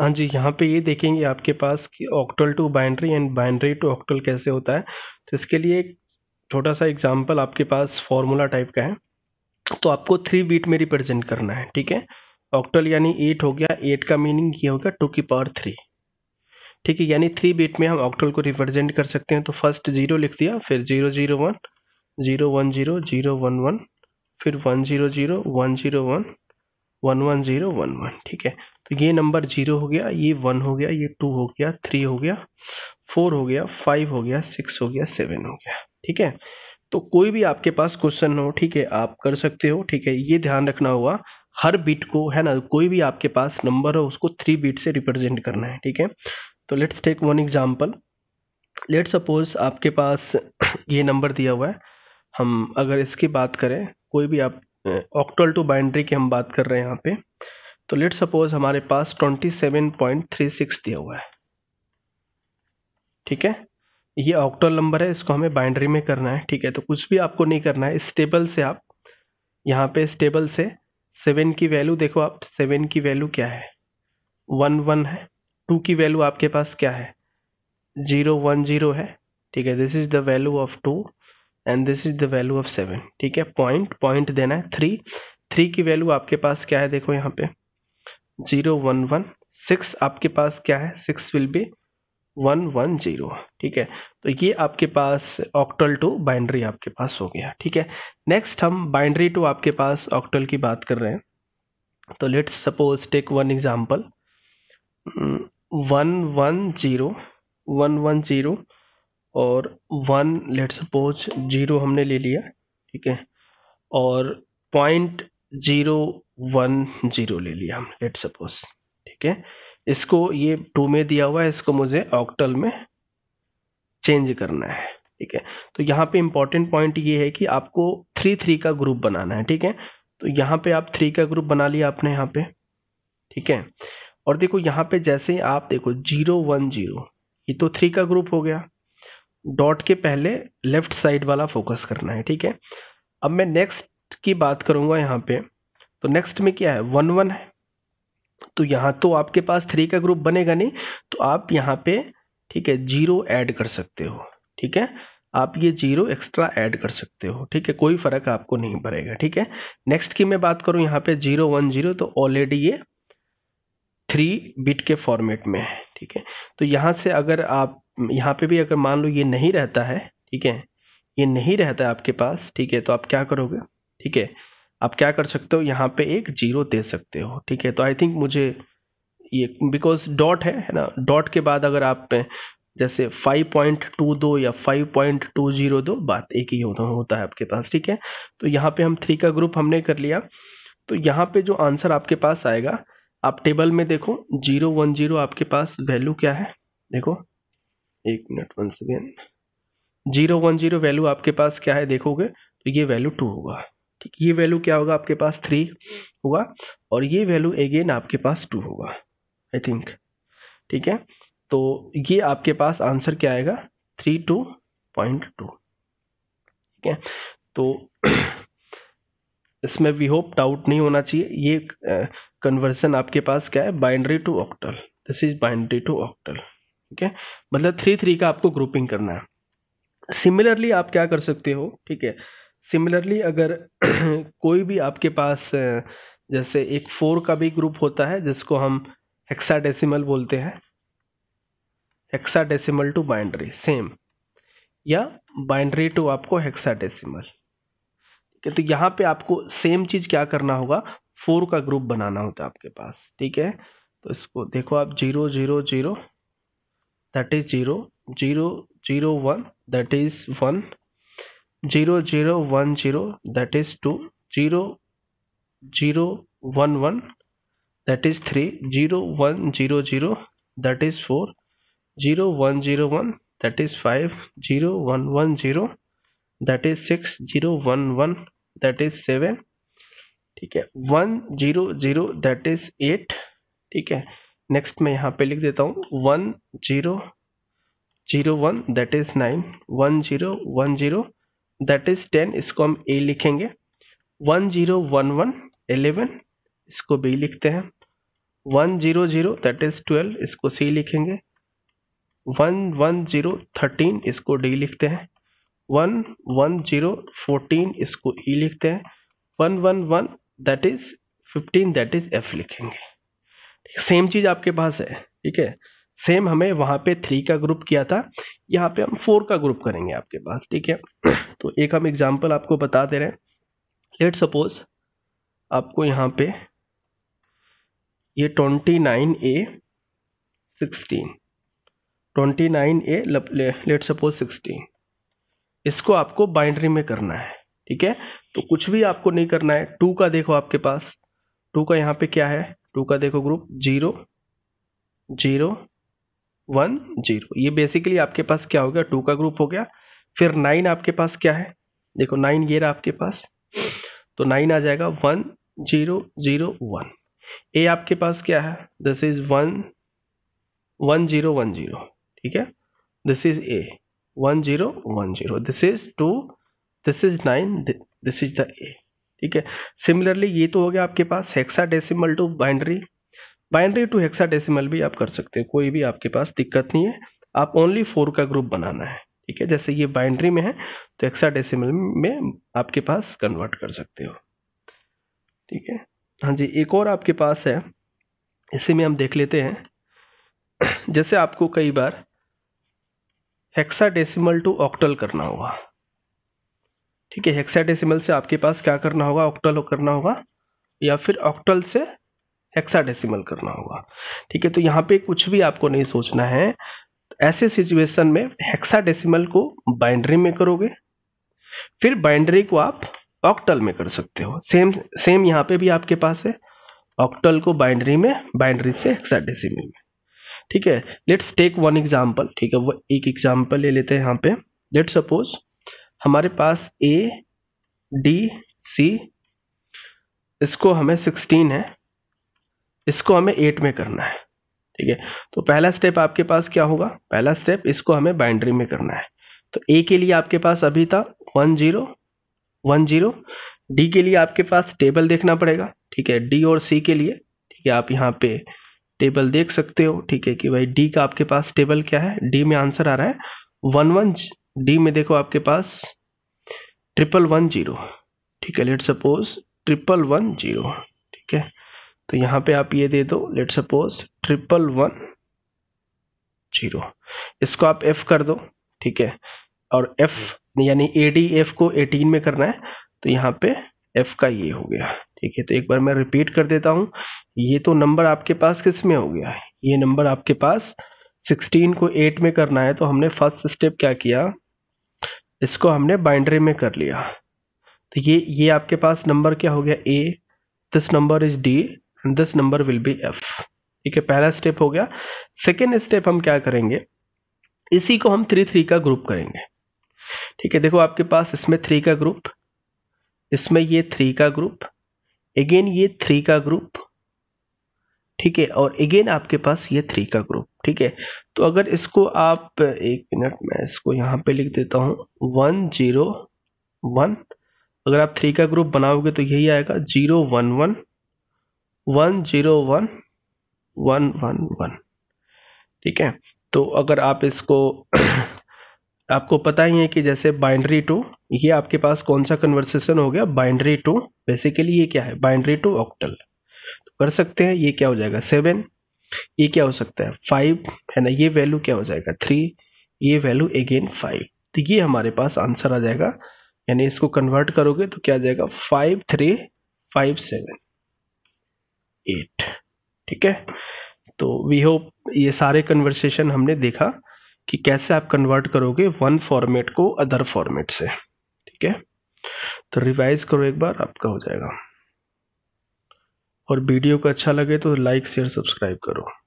हाँ जी यहाँ पे ये देखेंगे आपके पास कि octal to binary and binary to octal कैसे होता है तो इसके लिए एक छोटा सा एग्जांपल आपके पास फॉर्मूला टाइप का है तो आपको थ्री बीट में रिप्रेजेंट करना है ठीक है ऑक्टल यानी एट हो गया एट का मीनिंग ये हो गया टू की पावर थ्री ठीक है यानी थ्री बीट में हम ऑक्टल को रिप्रेजेंट कर सकते हैं तो फर्स्ट जीरो लिख दिया फिर zero zero one zero one zero zero one one फिर one zero zero one zero one one one zero one one ठीक है तो ये नंबर जीरो हो गया ये वन हो गया ये टू हो गया थ्री हो गया फोर हो गया फाइव हो गया सिक्स हो गया सेवन हो गया ठीक है तो कोई भी आपके पास क्वेश्चन हो ठीक है आप कर सकते हो ठीक है ये ध्यान रखना होगा हर बीट को है ना कोई भी आपके पास नंबर हो उसको थ्री बीट से रिप्रेजेंट करना है ठीक है तो let's take one example let suppose आपके पास ये नंबर दिया हुआ है हम अगर इसकी बात करें कोई भी आप ऑक्टल टू बाइंड्री की हम बात कर रहे हैं यहाँ पर तो लेट सपोज हमारे पास twenty seven point three six दिया हुआ है ठीक है ये ऑक्टल नंबर है इसको हमें बाइंड्री में करना है ठीक है तो कुछ भी आपको नहीं करना है स्टेबल से आप यहाँ पे स्टेबल से सेवन की वैल्यू देखो आप सेवन की वैल्यू क्या है वन वन है टू की वैल्यू आपके पास क्या है जीरो वन जीरो है ठीक है this is the value of two and this is the value of seven ठीक है पॉइंट पॉइंट देना है थ्री थ्री की वैल्यू आपके पास क्या है देखो यहाँ पे जीरो वन वन सिक्स आपके पास क्या है six will be one one zero ठीक है तो ये आपके पास ऑक्टल टू बाइंड्री आपके पास हो गया ठीक है नेक्स्ट हम बाइंड्री टू आपके पास ऑक्टल की बात कर रहे हैं तो let's suppose take one example one one zero one one zero और वन लेट सपोज जीरो हमने ले लिया ठीक है और पॉइंट जीरो वन जीरो ले लिया हम लेट सपोज ठीक है इसको ये टू में दिया हुआ है इसको मुझे ऑक्टल में चेंज करना है ठीक है तो यहाँ पे इम्पॉर्टेंट पॉइंट ये है कि आपको थ्री थ्री का ग्रुप बनाना है ठीक है तो यहाँ पे आप थ्री का ग्रुप बना लिया आपने यहाँ पे ठीक है और देखो यहाँ पे जैसे आप देखो जीरो वन जीरो ये तो थ्री का ग्रुप हो गया डॉट के पहले लेफ्ट साइड वाला फोकस करना है ठीक है अब मैं नेक्स्ट की बात करूँगा यहाँ पे तो नेक्स्ट में क्या है वन वन है तो यहाँ तो आपके पास थ्री का ग्रुप बनेगा नहीं तो आप यहाँ पे ठीक है जीरो ऐड कर सकते हो ठीक है आप ये जीरो एक्स्ट्रा ऐड कर सकते हो ठीक है कोई फ़र्क आपको नहीं पड़ेगा ठीक है नेक्स्ट की मैं बात करूँ यहाँ पे जीरो वन जीरो तो ऑलरेडी ये थ्री बिट के फॉर्मेट में है ठीक है तो यहाँ से अगर आप यहाँ पे भी अगर मान लो ये नहीं रहता है ठीक है ये नहीं रहता है आपके पास ठीक है तो आप क्या करोगे ठीक है आप क्या कर सकते हो यहाँ पे एक जीरो दे सकते हो ठीक है तो आई थिंक मुझे ये बिकॉज डॉट है है ना डॉट के बाद अगर आप जैसे 5.22 या 5.202 दो बात एक ही होता होता है आपके पास ठीक है तो यहाँ पे हम थ्री का ग्रुप हमने कर लिया तो यहाँ पे जो आंसर आपके पास आएगा आप टेबल में देखो जीरो वन जीरो आपके पास वैल्यू क्या है देखो एक minute one second zero one zero value आपके पास क्या है देखोगे तो ये वैल्यू टू होगा ठीक ये वैल्यू क्या होगा आपके पास थ्री होगा और ये वैल्यू अगेन आपके पास टू होगा आई थिंक ठीक है तो ये आपके पास आंसर क्या आएगा थ्री टू पॉइंट टू ठीक है तो इसमें वी होप डाउट नहीं होना चाहिए ये कन्वर्जन आपके पास क्या है binary to octal this is binary to octal ठीक है मतलब थ्री थ्री का आपको ग्रुपिंग करना है सिमिलरली आप क्या कर सकते हो ठीक है सिमिलरली अगर कोई भी आपके पास जैसे एक फोर का भी ग्रुप होता है जिसको हम हेक्साडेसिमल बोलते हैं हेक्साडेसिमल टू बाइंड्री सेम या बाइंड्री टू आपको हेक्साडेसिमल ठीक है तो यहाँ पे आपको सेम चीज़ क्या करना होगा फोर का ग्रुप बनाना होता है आपके पास ठीक है तो इसको देखो आप zero zero zero that is zero zero zero one that is one zero zero one zero that is two zero zero one one that is three zero one zero zero that is four zero one zero one that is five zero one one zero that is six zero one one that is seven ठीक है one zero zero that is eight ठीक है next मैं यहाँ पे लिख देता हूँ one zero zero one that is nine one zero one zero that is ten इसको हम ए लिखेंगे one zero one one eleven इसको बी लिखते हैं one zero zero that is twelve इसको सी लिखेंगे वन वन जीरो थर्टीन इसको D लिखते हैं वन वन जीरो फोर्टीन इसको ई e लिखते हैं one one one that is fifteen that is F लिखेंगे सेम चीज़ आपके पास है ठीक है सेम हमें वहाँ पे थ्री का ग्रुप किया था यहाँ पे हम फोर का ग्रुप करेंगे आपके पास ठीक है तो एक हम एग्जांपल आपको बता दे रहे हैं लेट सपोज आपको यहाँ पे ये twenty nine A sixteen twenty nine A let suppose sixteen इसको आपको बाइंड्री में करना है ठीक है तो कुछ भी आपको नहीं करना है टू का देखो आपके पास टू का यहाँ पे क्या है टू का देखो group zero zero one zero ये बेसिकली आपके पास क्या हो गया टू का ग्रुप हो गया फिर नाइन आपके पास क्या है देखो नाइन ये रहा आपके पास तो नाइन आ जाएगा one zero zero one A आपके पास क्या है this is one one zero one zero ठीक है this is A one zero one zero this is two this is nine this is the A ठीक है सिमिलरली ये तो हो गया आपके पास hexadecimal to binary binary to hexadecimal भी आप कर सकते हैं कोई भी आपके पास दिक्कत नहीं है आप ओनली फोर का ग्रुप बनाना है ठीक है जैसे ये बाइनरी में है तो हेक्साडेसिमल में आपके पास कन्वर्ट कर सकते हो ठीक है हाँ जी एक और आपके पास है इसी में हम देख लेते हैं जैसे आपको कई बार हेक्साडेसिमल टू ऑक्टल करना होगा ठीक है हेक्साडेसिमल से आपके पास क्या करना होगा ऑक्टल करना होगा या फिर ऑक्टल से हेक्साडेसिमल करना होगा ठीक है तो यहाँ पे कुछ भी आपको नहीं सोचना है ऐसे सिचुएशन में हेक्साडेसिमल को बाइंड्री में करोगे फिर बाइंड्री को आप ऑक्टल में कर सकते हो सेम सेम यहाँ पे भी आपके पास है ऑक्टल को बाइंड्री में बाइंड्री से हेक्साडेसिमल में ठीक है लेट्स टेक वन एग्जाम्पल ठीक है वो एक एग्जाम्पल ले लेते हैं यहाँ पे लेट सपोज हमारे पास ए डी सी इसको हमें सिक्सटीन है इसको हमें एट में करना है ठीक है तो पहला स्टेप आपके पास क्या होगा पहला स्टेप इसको हमें बाइंड्री में करना है तो ए के लिए आपके पास अभी था one zero one zero D के लिए आपके पास टेबल देखना पड़ेगा ठीक है डी और सी के लिए ठीक है आप यहाँ पे टेबल देख सकते हो ठीक है कि भाई डी का आपके पास टेबल क्या है डी में आंसर आ रहा है वन वन डी में देखो आपके पास ट्रिपल वन जीरो ठीक है let suppose triple one zero ठीक है तो यहाँ पे आप ये दे दो let suppose triple one zero इसको आप एफ कर दो ठीक है और एफ यानी ए डी एफ को एटीन में करना है तो यहाँ पे एफ का ये हो गया ठीक है तो एक बार मैं रिपीट कर देता हूँ ये तो नंबर आपके पास किस में हो गया ये नंबर आपके पास सिक्सटीन को एट में करना है तो हमने फर्स्ट स्टेप क्या किया इसको हमने बाइंड्री में कर लिया तो ये ये आपके पास नंबर क्या हो गया A this number is D and this number will be F ठीक है पहला स्टेप हो गया सेकेंड स्टेप हम क्या करेंगे इसी को हम थ्री थ्री का ग्रुप करेंगे ठीक है देखो आपके पास इसमें थ्री का ग्रुप इसमें ये थ्री का ग्रुप अगेन ये थ्री का ग्रुप ठीक है और अगेन आपके पास ये थ्री का ग्रुप ठीक है तो अगर इसको आप एक मिनट मैं इसको यहाँ पे लिख देता हूँ वन जीरो वन अगर आप थ्री का ग्रुप बनाओगे तो यही आएगा zero one one one zero one one one one ठीक है तो अगर आप इसको आपको पता ही है कि जैसे बाइंड्री टू ये आपके पास कौन सा कन्वर्सेशन हो गया बाइंड्री टू बेसिकली ये क्या है बाइंड्री टू ऑक्टल तो कर सकते हैं ये क्या हो जाएगा सेवन ये क्या हो सकता है फाइव है ना ये वैल्यू क्या हो जाएगा थ्री ये वैल्यू अगेन फाइव तो ये हमारे पास आंसर आ जाएगा यानी इसको कन्वर्ट करोगे तो क्या आ जाएगा फाइव थ्री फाइव सेवन ठीक है तो वी होप ये सारे कन्वर्सेशन हमने देखा कि कैसे आप कन्वर्ट करोगे वन फॉर्मेट को अदर फॉर्मेट से ठीक है तो रिवाइज करो एक बार आपका हो जाएगा और वीडियो को अच्छा लगे तो लाइक शेयर सब्सक्राइब करो